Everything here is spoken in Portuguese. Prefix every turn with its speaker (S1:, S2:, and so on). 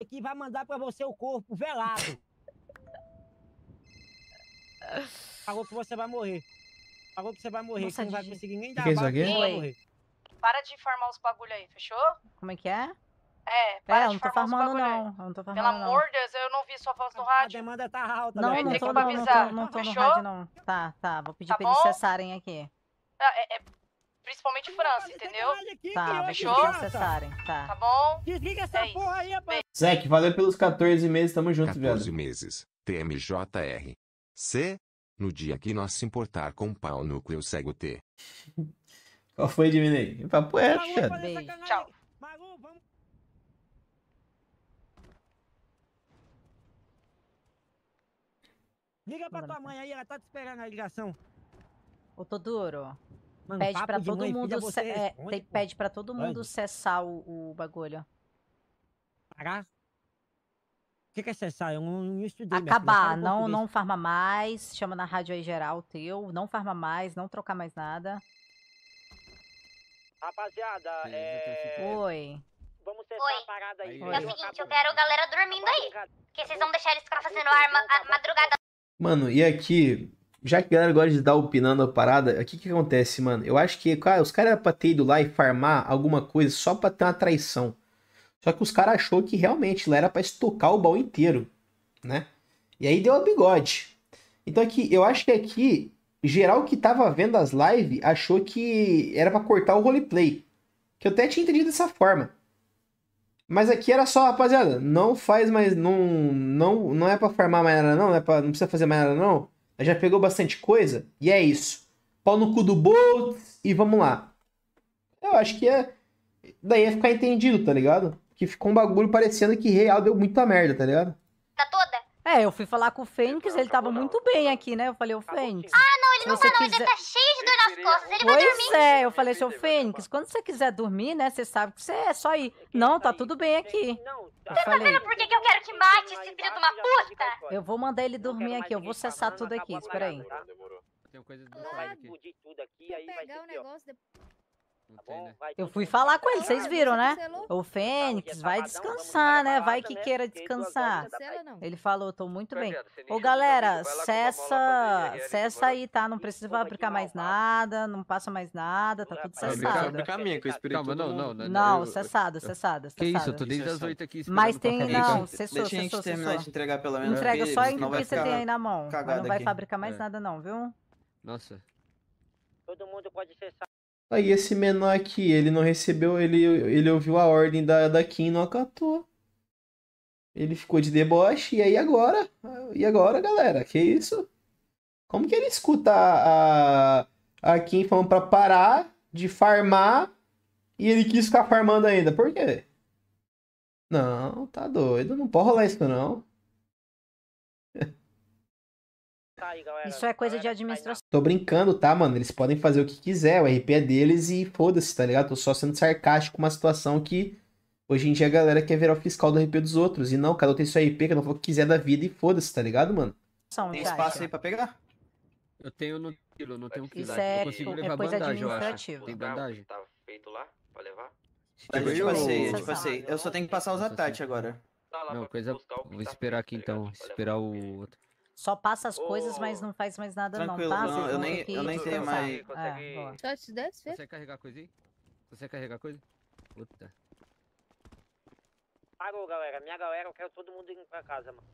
S1: É que vai mandar para você o corpo velado. Falou que você vai morrer. Falou que você vai morrer, Nossa, que não vai conseguir nem dar que bala, que vai morrer. Para de farmar os bagulho aí, fechou? Como é que é? É, para é, eu não tô farmando não. Eu não tô farmando Pelo amor de Deus, eu não vi sua voz no rádio. A demanda tá alta. Não, né? não tô, não, não, não, tô, não tô no rádio não. Tá, tá, vou pedir tá pra eles cessarem aqui. Ah, é, é, principalmente França, entendeu? Tá, fechou. Tá tá. tá. tá bom? Desliga essa é porra aí, rapaz.
S2: valeu pelos 14 meses, tamo junto, 14 14 meses, TMJR. C? No dia que nós se importar com pau núcleo cego T. Qual foi, Diminei? Papo é,
S1: Tchau. Liga pra tua então. mãe aí, ela tá te esperando a ligação. Ô, Toduro, Mano, pede para todo, mãe, mundo você, é, é, tem, pede pra todo mundo cessar o, o bagulho. Parar? O que, que é cessar? Eu não, não estudei. Acabar, não, não farma mais. Chama na rádio aí geral teu. Não farma mais, não trocar mais nada.
S2: Rapaziada, é... Então, Oi. Vamos Oi. a parada aí. É o seguinte, eu quero a galera dormindo aí. Porque vocês vão deixar eles ficar fazendo arma a madrugada. Mano, e aqui, já que a galera gosta de dar opinando a parada, o que que acontece, mano? Eu acho que, cara, os caras eram pra ter ido lá e farmar alguma coisa só pra ter uma traição. Só que os caras achou que realmente lá era pra estocar o baú inteiro, né? E aí deu a bigode. Então aqui, eu acho que aqui, geral que tava vendo as lives achou que era para cortar o roleplay. Que eu até tinha entendido dessa forma. Mas aqui era só, rapaziada, não faz mais, não, não, não é para farmar mais nada não, não, é pra, não precisa fazer mais nada não já pegou bastante coisa e é isso. Pau no cu do Boltz e vamos lá. Eu acho que é. Daí ia é ficar entendido, tá ligado? Que ficou um bagulho parecendo que real deu muita merda, tá ligado? Tá
S1: toda? É, eu fui falar com o Fênix, ele tava muito bem aqui, né? Eu falei, o Fênix. Ah, ele se não vai quiser... dormir, ele tá
S2: cheio de dor nas costas, ele pois vai dormir. Pois é, eu
S1: falei, seu Fênix, quando você quiser dormir, né, você sabe que você é só ir. É não, tá tudo bem aqui. Tá. você tá vendo por que eu quero que mate esse filho de uma puta?
S2: Eu vou mandar ele dormir aqui, eu vou cessar tudo aqui, espera aí. Tá? Tem coisa do claro. de tudo aqui, aí vai ser pior. Tá né? Eu fui falar com ele, vocês viram, né?
S1: O tá é Fênix vai descansar, né? Vai que queira descansar. Ele falou, tô muito bem. Ô, galera, cessa, cessa aí, tá? Não precisa fabricar mais nada, não passa mais nada, tá tudo cessado.
S2: Calma, não, não, não. Não, cessado, cessado, Que isso, eu tô desde as oito aqui. Mas tem, não, cessou, cessou. a gente terminar de entregar pelo menos. Entrega só o que você tem aí na mão. Não vai fabricar mais é.
S1: nada não, viu? Nossa. Todo mundo pode
S2: cessar. Aí esse menor aqui, ele não recebeu, ele, ele ouviu a ordem da, da Kim e não acatou. Ele ficou de deboche, e aí agora? E agora, galera? Que isso? Como que ele escuta a, a, Kim falando pra parar de farmar e ele quis ficar farmando ainda? Por quê? Não, tá doido, não pode rolar isso não.
S1: Tá aí, galera. Isso é coisa de administração.
S2: Tô brincando, tá, mano? Eles podem fazer o que quiser, o RP é deles e foda-se, tá ligado? Tô só sendo sarcástico com uma situação que hoje em dia a galera quer virar o fiscal do RP dos outros. E não, cada um tem seu RP, cada um o que quiser da vida e foda-se, tá ligado, mano? Tem espaço aí pra pegar? Eu tenho no quilo, não tenho quilo. Isso é, eu consigo levar é coisa bandagem, eu Tem tá, bandagem. Tá feito lá pra levar? Tipo assim, eu te passei, eu te passei. Eu só tenho que passar os ataques agora. Tá não, coisa. Vou esperar aqui então. Esperar o outro.
S1: Só passa as oh, coisas, mas não faz mais nada Tranquilo, não, tá? Não, eu, nem, eu nem tenho tá? mais... Consegue... É, consegue carregar coisa aí? Consegue carregar coisa? Puta. Parou, galera. Minha galera, eu quero todo mundo indo pra casa, mano.